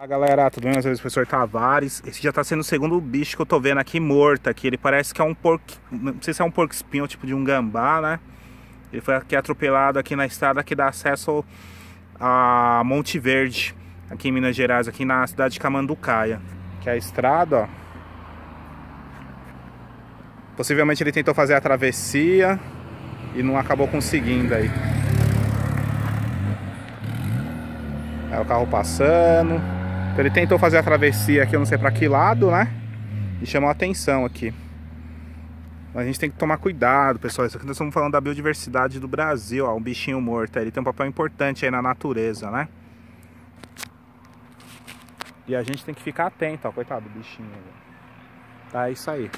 Olá galera, tudo bem? Às vezes o professor Tavares. Esse já tá sendo o segundo bicho que eu tô vendo aqui morto aqui. Ele parece que é um porco. Não sei se é um porco espinho, tipo de um gambá, né? Ele foi aqui atropelado aqui na estrada que dá acesso a Monte Verde, aqui em Minas Gerais, aqui na cidade de Camanducaia. Que é a estrada, ó. Possivelmente ele tentou fazer a travessia e não acabou conseguindo aí. É o carro passando. Então ele tentou fazer a travessia aqui, eu não sei para que lado, né? E chamou a atenção aqui. A gente tem que tomar cuidado, pessoal. Isso aqui nós estamos falando da biodiversidade do Brasil, ó. Um bichinho morto. Ele tem um papel importante aí na natureza, né? E a gente tem que ficar atento, ó. Coitado do bichinho. Tá, é isso aí.